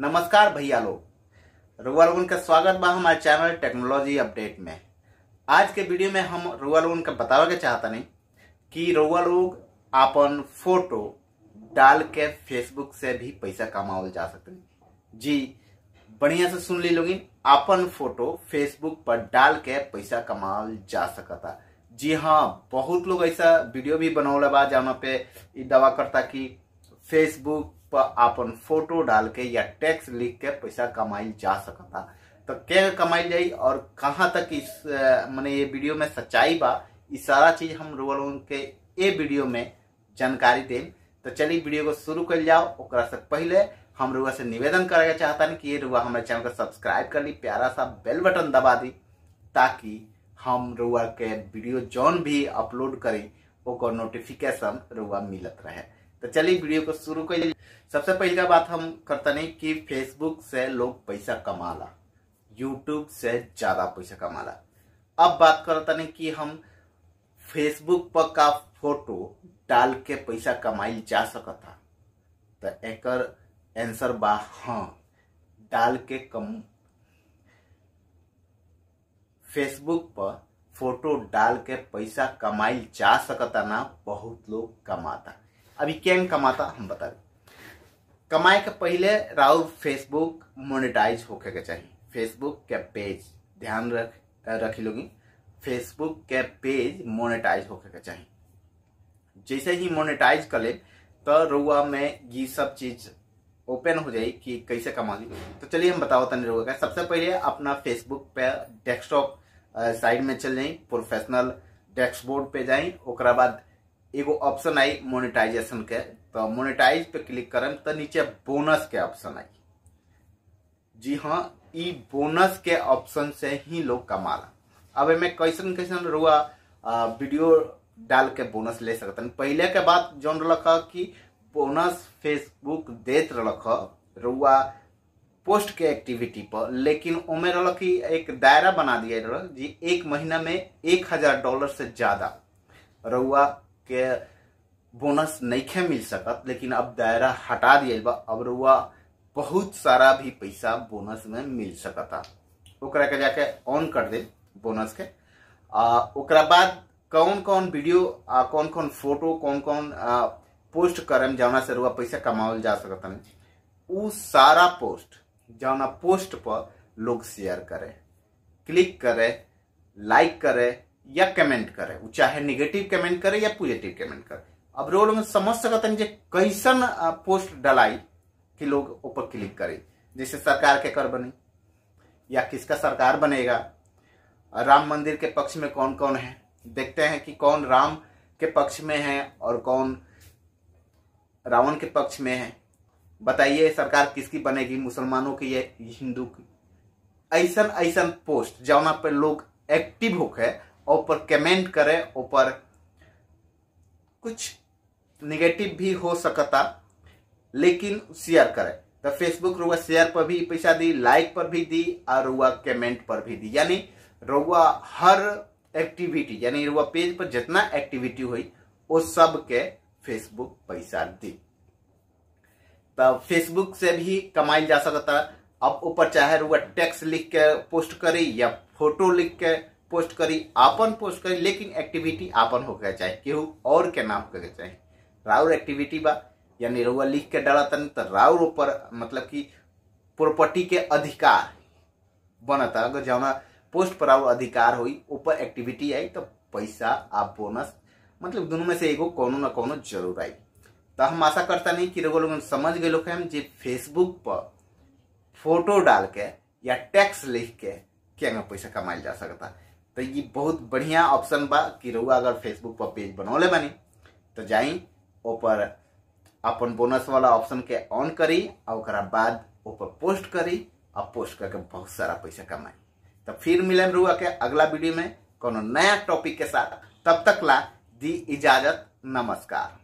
नमस्कार भैया लोग रुआ लगुन का स्वागत बा हमारे चैनल टेक्नोलॉजी अपडेट में आज के वीडियो में हम रुआ लगुन का बतावे के चाहता नहीं कि रुआ लोग अपन फोटो डाल के फेसबुक से भी पैसा कमावल जा सकते जी बढ़िया से सुन ली लोगिन अपन फोटो फेसबुक पर डाल के पैसा कमावल जा सकता जी हाँ बहुत लोग ऐसा वीडियो भी बनौला बा जहाँ पे दवा करता कि फेसबुक पर अपन फोटो डाल के या टैक्स लिख के पैसा कमाई जा सकता तो क्या कमाई जाए और कहाँ तक इस मैंने ये वीडियो में सच्चाई बा ये सारा चीज हम लोगों के ये वीडियो में जानकारी दें तो चलिए वीडियो को शुरू कर जाओ और से पहले हम रुआ से निवेदन करना चाहता नहीं कि ये रुआ हमारे चैनल को सब्सक्राइब कर ली प्यारा सा बेल बटन दबा दी ताकि हम रुआ के वीडियो जोन भी अपलोड करें ओकर नोटिफिकेशन रुआ मिलत रहे तो चलिए वीडियो को शुरू कर सबसे पहला का बात हम करते नहीं कि फेसबुक से लोग पैसा कमाला यूट्यूब से ज़्यादा पैसा कमाला अब बात करते नहीं कि हम फेसबुक पर का फोटो डाल के पैसा कमाई जा सकता तो एक आंसर बा हाँ डाल के कम फेसबुक पर फोटो डाल के पैसा कमाई जा सकता ना बहुत लोग कमाता अभी कैन कमाता हम बता दें कमाए के पहले राहु फेसबुक मोनेटाइज होके के चाहिए फेसबुक के पेज ध्यान रख रखी लोगी फेसबुक के पेज मोनेटाइज होके के चाहिए जैसे ही मोनेटाइज कर ले तो रुआ में ये सब चीज ओपन हो जाए कि कैसे कमा ली तो चलिए हम बताओ तन रुआ का सबसे पहले अपना फेसबुक पे डेस्कटॉप साइड में चल जाए प्रोफेशनल डैशबोर्ड पे जाए ओकरा बाद एगो ऑप्शन आई मोनेटाइजेशन के तो मोनेटाइज पे क्लिक करम तो नीचे बोनस के ऑप्शन आई जी हाँ ई बोनस के ऑप्शन से ही लोग कमाला अब इमें कैसन कैसन रुआ वीडियो डाल के बोनस ले हैं पहले के बात जान रख कि बोनस फेसबुक देत रख रुआ पोस्ट के एक्टिविटी पर लेकिन उमे रहा कि एक दायरा बना दिया जी एक महीना में एक हजार डॉलर से ज्यादा रुआ के बोनस नहीं मिल सकत लेकिन अब दायरा हटा दिए बा अब रुआ बहुत सारा भी पैसा बोनस में मिल सकता ओकरा के जाके ऑन कर दे बोनस के ओकरा बाद कौन कौन वीडियो आ कौन कौन फोटो कौन कौन आ, पोस्ट करम जौना से रुआ पैसा कमावल जा सकता उ सारा पोस्ट जौना पोस्ट पर लोग शेयर करे क्लिक करे लाइक करे या कमेंट करे वो चाहे निगेटिव कमेंट करे या पॉजिटिव कमेंट करे अब रोल में समझ सकते हैं कैसन पोस्ट डलाई कि लोग ऊपर क्लिक करे जैसे सरकार के कर बनी या किसका सरकार बनेगा राम मंदिर के पक्ष में कौन कौन है देखते हैं कि कौन राम के पक्ष में है और कौन रावण के पक्ष में है बताइए सरकार किसकी बनेगी मुसलमानों की या हिंदू की ऐसा ऐसा पोस्ट जौना पर लोग एक्टिव होकर और ऊपर कमेंट करें ऊपर कुछ निगेटिव भी हो सकता लेकिन शेयर करें तो फेसबुक रुआ शेयर पर भी पैसा दी लाइक पर भी दी और रुआ कमेंट पर भी दी यानी रुआ हर एक्टिविटी यानी रुआ पेज पर जितना एक्टिविटी हुई वो सब के फेसबुक पैसा दी तो फेसबुक से भी कमाई जा सकता अब ऊपर चाहे रुआ टेक्स्ट लिख के पोस्ट करी या फोटो लिख के पोस्ट करी आपन पोस्ट करी लेकिन एक्टिविटी आपन होके चाहे केहू और के नाम होके चाहे राउर एक्टिविटी बा यानी रउआ लिख के डाल तो राउर ऊपर मतलब कि प्रॉपर्टी के अधिकार बनता अगर जमा पोस्ट पर राउर अधिकार हुई ऊपर एक्टिविटी आई तो पैसा आ बोनस मतलब दोनों में से एगो कोनो ना कोनो जरूर आई तो हम आशा करता नहीं कि रोग लोग समझ गए लोग हम जो फेसबुक पर फोटो डाल के या टैक्स लिख के क्या पैसा कमाया जा सकता तो ये बहुत बढ़िया ऑप्शन बा कि रउआ अगर फेसबुक पर पेज बना ले बनी तो जाई ओपर अपन बोनस वाला ऑप्शन के ऑन करी और बाद ओपर पोस्ट करी और पोस्ट करके बहुत सारा पैसा कमाई तो फिर मिलन रुआ के अगला वीडियो में कोनो नया टॉपिक के साथ तब तक ला दी इजाजत नमस्कार